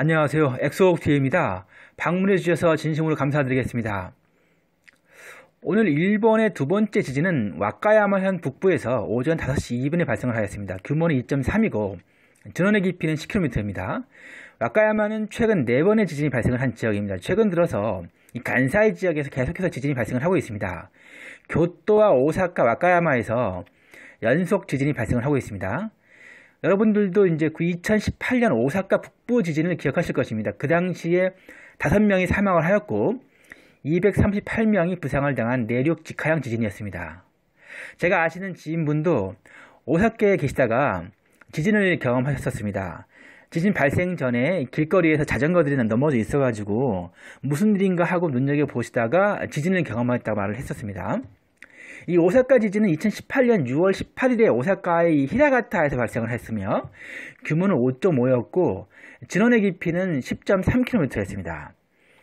안녕하세요. 엑소옥트입니다. 방문해 주셔서 진심으로 감사드리겠습니다. 오늘 일본의 두 번째 지진은 와카야마현 북부에서 오전 5시 2분에 발생을 하였습니다. 규모는 2.3이고 전원의 깊이는 10km입니다. 와카야마는 최근 4번의 지진이 발생을 한 지역입니다. 최근 들어서 이 간사이 지역에서 계속해서 지진이 발생을 하고 있습니다. 교토와 오사카, 와카야마에서 연속 지진이 발생을 하고 있습니다. 여러분들도 이제 그 2018년 오사카 북부 지진을 기억하실 것입니다. 그 당시에 5명이 사망을 하였고 238명이 부상을 당한 내륙 직하형 지진이었습니다. 제가 아시는 지인분도 오사카에 계시다가 지진을 경험하셨었습니다. 지진 발생 전에 길거리에서 자전거들이 넘어져 있어가지고 무슨 일인가 하고 눈여겨보시다가 지진을 경험했다고 말을 했었습니다. 이 오사카 지진은 2018년 6월 18일에 오사카의 히라가타에서 발생을 했으며 규모는 5.5였고 진원의 깊이는 10.3km였습니다.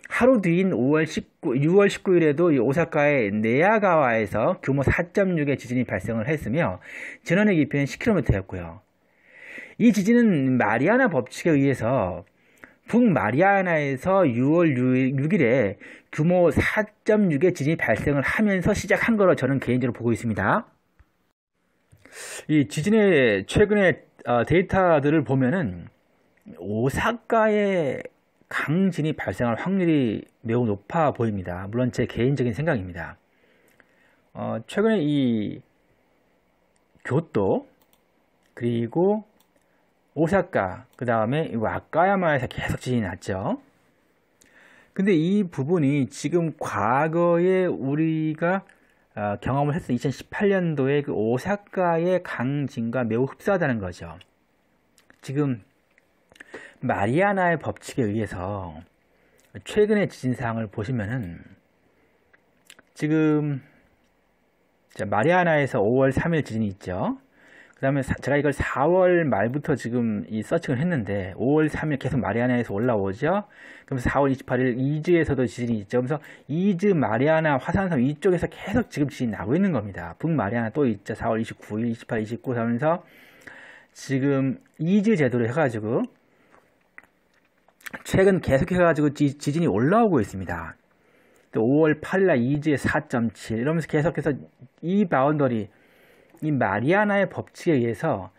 하루 뒤인 5월 19, 6월 19일에도 오사카의 네야가와에서 규모 4.6의 지진이 발생을 했으며 진원의 깊이는 10km였고요. 이 지진은 마리아나 법칙에 의해서 북마리아나에서 6월 6일, 에 규모 4.6의 지진이 발생을 하면서 시작한 거로 저는 개인적으로 보고 있습니다. 이 지진의 최근의 어, 데이터들을 보면은 오사카의 강진이 발생할 확률이 매우 높아 보입니다. 물론 제 개인적인 생각입니다. 어, 최근에 이 교토 그리고 오사카, 그 다음에 와카야마에서 계속 지진이 났죠. 근데 이 부분이 지금 과거에 우리가 어, 경험을 했던 2018년도에 그 오사카의 강진과 매우 흡사하다는 거죠. 지금 마리아나의 법칙에 의해서 최근의 지진 상황을 보시면은 지금 마리아나에서 5월 3일 지진이 있죠. 그 다음에 제가 이걸 4월 말부터 지금 이 서칭을 했는데 5월 3일 계속 마리아나에서 올라오죠. 그럼 4월 28일 이즈에서도 지진이 있죠. 그래서 이즈 마리아나 화산섬 이쪽에서 계속 지금 지진이 나고 있는 겁니다. 북 마리아나 또 있죠. 4월 29일, 28, 29 하면서 지금 이즈 제도를 해가지고 최근 계속해가지고 지, 진이 올라오고 있습니다. 또 5월 8일 날 이즈에 4.7 이러면서 계속해서 이 바운더리 이 마리아나의 법칙에 의해서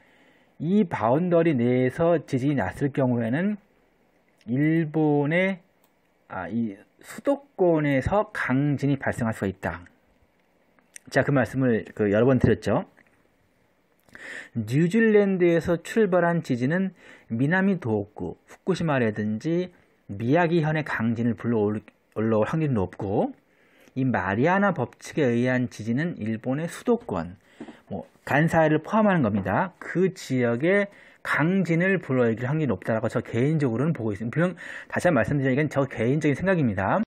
이 바운더리 내에서 지진이 났을 경우에는 일본의 아, 이 수도권에서 강진이 발생할 수가 있다. 자, 그 말씀을 그 여러 번 드렸죠. 뉴질랜드에서 출발한 지진은 미나미 도호쿠, 후쿠시마라든지 미야기현의 강진을 불러올 확률이 높고 이 마리아나 법칙에 의한 지진은 일본의 수도권, 간사를 포함하는 겁니다. 그 지역의 강진을 불러일으킬 확률이 높다라고 저 개인적으로는 보고 있습니다. 분명 다시 한 번 말씀드리자면 저 개인적인 생각입니다.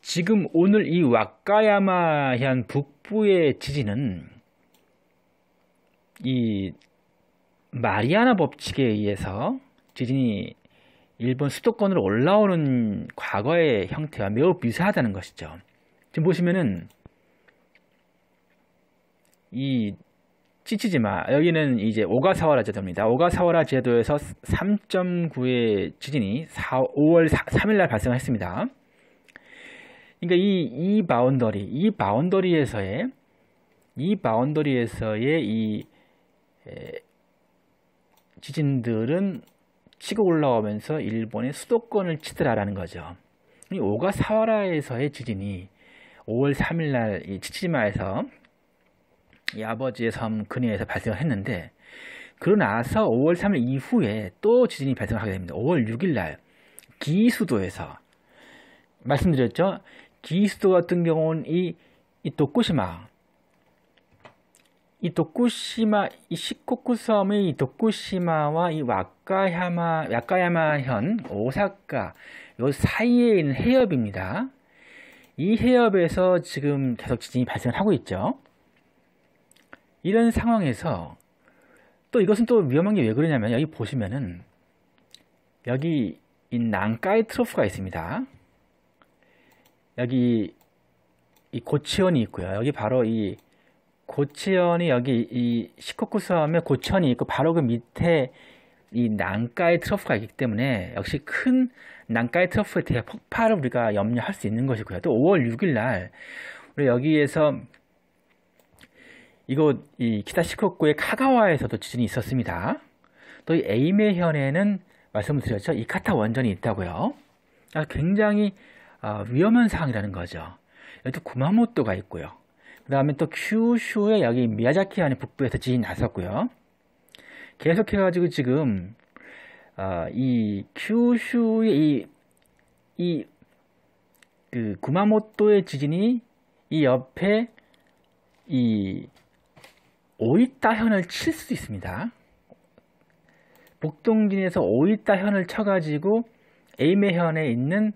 지금 오늘 이 와카야마현 북부의 지진은 이 마리아나 법칙에 의해서 지진이 일본 수도권으로 올라오는 과거의 형태와 매우 비슷하다는 것이죠. 지금 보시면은 이 치치지마 여기는 이제 오가사와라 제도입니다. 오가사와라 제도에서 3.9의 지진이 4, 5월 4, 3일날 발생했습니다. 그러니까 이, 이 바운더리, 이 바운더리에서의 이 바운더리에서의 이 에, 지진들은 치고 올라오면서 일본의 수도권을 치더라라는 거죠. 이 오가사와라에서의 지진이 5월 3일날 이 치치지마에서 이 아버지의 섬 근해에서 발생을 했는데 그러나서 5월 3일 이후에 또 지진이 발생하게 됩니다. 5월 6일 날 기수도에서 말씀드렸죠. 기수도 같은 경우는 이, 이 도쿠시마 이 도쿠시마 이 시코쿠 섬의 이 도쿠시마와 이 와카야마 와카야마현 오사카 요 사이에 있는 해협입니다. 이 해협에서 지금 계속 지진이 발생을 하고 있죠. 이런 상황에서 또 이것은 또 위험한 게 왜 그러냐면 여기 보시면은 여기 이 난카이 트로프가 있습니다. 여기 이 고치원이 있고요. 여기 바로 이 고치원이 여기 이 시코쿠 섬에 고치원이 있고 바로 그 밑에 이 난카이 트러프가 있기 때문에 역시 큰 난카이 트러프에 대한 폭발을 우리가 염려할 수 있는 것이고요. 또 5월 6일 날 우리 여기에서 이곳 이 키타시코쿠의 카가와에서도 지진이 있었습니다. 또 이 에이메현에는 말씀 드렸죠. 이카타 원전이 있다고요. 아, 굉장히 아, 위험한 상황이라는 거죠. 여기 또 구마모토가 있고요. 그 다음에 또 큐슈의 여기 미야자키 안에 북부에서 지진이 났었고요. 계속해가지고 지금 아, 이 큐슈의 이, 이그 구마모토의 지진이 이 옆에 이 오이타현을칠수도 있습니다. 복동진에서 오이타현을 쳐가지고 에이메현에 있는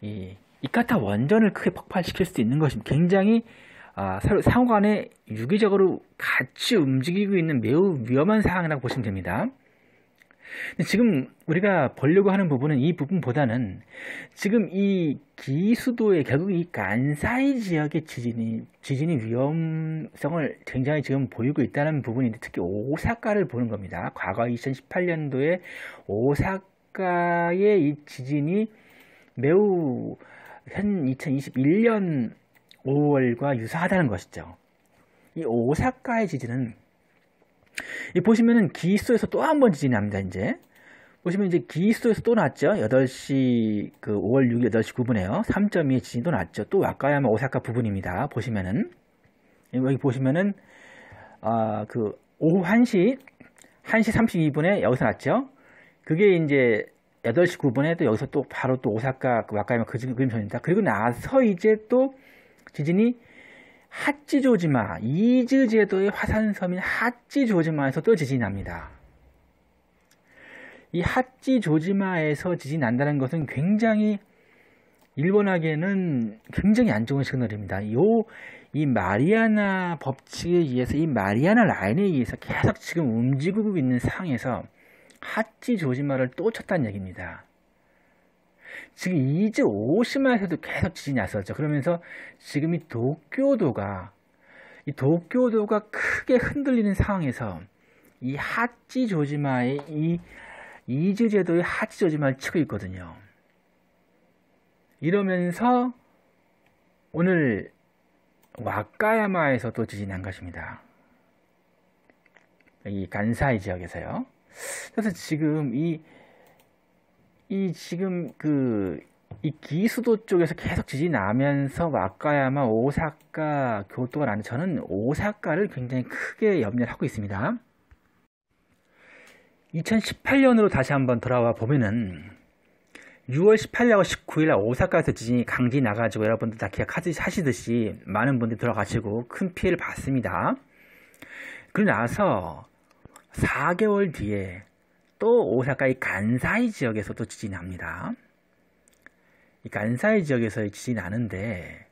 이 이카타 원전을 크게 폭발시킬 수도 있는 것이 굉장히 아, 상호간에 유기적으로 같이 움직이고 있는 매우 위험한 상황이라고 보시면 됩니다. 지금 우리가 보려고 하는 부분은 이 부분보다는 지금 이 기수도의 결국 이 간사이 지역의 지진이 지진이 위험성을 굉장히 지금 보이고 있다는 부분인데 특히 오사카를 보는 겁니다. 과거 2018년도에 오사카의 이 지진이 매우 현 2021년 5월과 유사하다는 것이죠. 이 오사카의 지진은 이 보시면은 기수에서 또 한 번 지진이 납니다. 이제 보시면 이제 기수에서 또 났죠. 8시 그 5월 6일 8시 9분에요. 3.2의 지진이 또 났죠. 또 와카야마 오사카 부분입니다. 보시면은 여기 보시면은 아그 오후 1시 1시 32분에 여기서 났죠. 그게 이제 8시 9분에 또 여기서 또 바로 또 오사카 그 와카야마 그 그림선입니다. 그리고 나서 이제 또 지진이 핫지조지마, 이즈 제도의 화산섬인 핫지조지마에서 또 지진이 납니다. 이 핫지조지마에서 지진이 난다는 것은 굉장히 일본에게는 굉장히 안 좋은 시그널입니다. 요, 이 마리아나 법칙에 의해서 이 마리아나 라인에 의해서 계속 지금 움직이고 있는 상황에서 핫지조지마를 또 쳤다는 얘기입니다. 지금 이주오시마에서도 계속 지진이 났었죠. 그러면서 지금 이 도쿄도가 이 도쿄도가 크게 흔들리는 상황에서 이 하찌 조지마의 이 이주 제도의 하찌 조지마를 치고 있거든요. 이러면서 오늘 와카야마에서 또 지진이 난 것입니다. 이 간사이 지역에서요. 그래서 지금 이이 지금 그 이 기수도 쪽에서 계속 지진이 나면서 와카야마, 오사카, 교토가 나는 저는 오사카를 굉장히 크게 염려를 하고 있습니다. 2018년으로 다시 한번 돌아와 보면은 6월 18일하고 19일 오사카에서 지진이 강진 나가지고 여러분들 다 기억하시듯이 많은 분들이 돌아가시고 큰 피해를 봤습니다. 그리고 나서 4개월 뒤에 또 오사카의 간사이 지역에서도 지진이 납니다. 이 간사이 지역에서의 지진이 나는데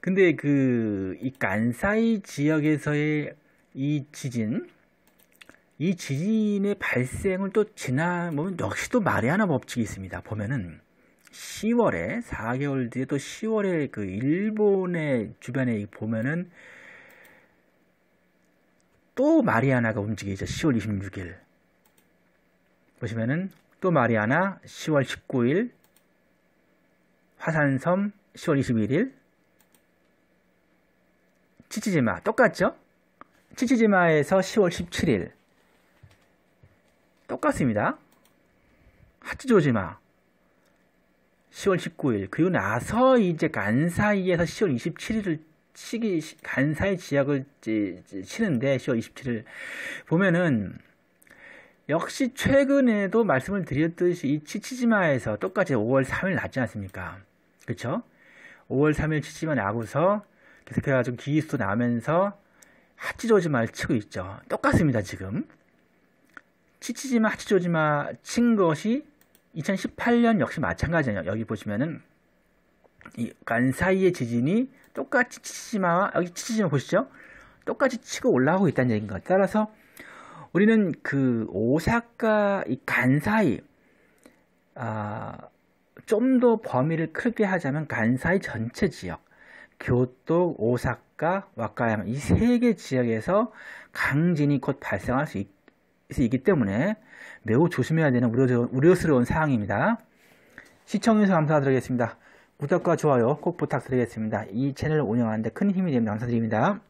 근데 그 이 간사이 지역에서의 이 지진 이 지진의 발생을 또 지나보면 역시 또 마리아나 법칙이 있습니다. 보면은 10월에 4개월 뒤에 또 10월에 그 일본의 주변에 보면은 또 마리아나가 움직이죠. 10월 26일. 보시면은 또 마리아나 10월 19일 화산섬 10월 21일 치치지마 똑같죠? 치치지마에서 10월 17일 똑같습니다. 하치조지마 10월 19일 그리고 나서 이제 간사이에서 10월 27일을 치기 간사이 지역을 치는데 10월 27일 보면은 역시 최근에도 말씀을 드렸듯이 이 치치지마에서 똑같이 5월 3일 났지 않습니까? 그렇죠? 5월 3일 치치지마 나고서 계속해가지고 기이수도 나면서 하치조지마를 치고 있죠. 똑같습니다 지금. 치치지마 하치조지마 친 것이 2018년 역시 마찬가지예요. 여기 보시면은 이 간사이의 지진이 똑같이 치치지마와 여기 치치지마 보시죠? 똑같이 치고 올라오고 있다는 얘기인 것. 따라서 우리는 그 오사카 이 간사이 아, 좀 더 범위를 크게 하자면 간사이 전체 지역, 교토, 오사카, 와카야마 이 세 개 지역에서 강진이 곧 발생할 수 있, 기 때문에 매우 조심해야 되는 우려, 우려스러운 사항입니다. 시청해주셔서 감사드리겠습니다. 구독과 좋아요 꼭 부탁드리겠습니다. 이 채널을 운영하는데 큰 힘이 되면 감사드립니다.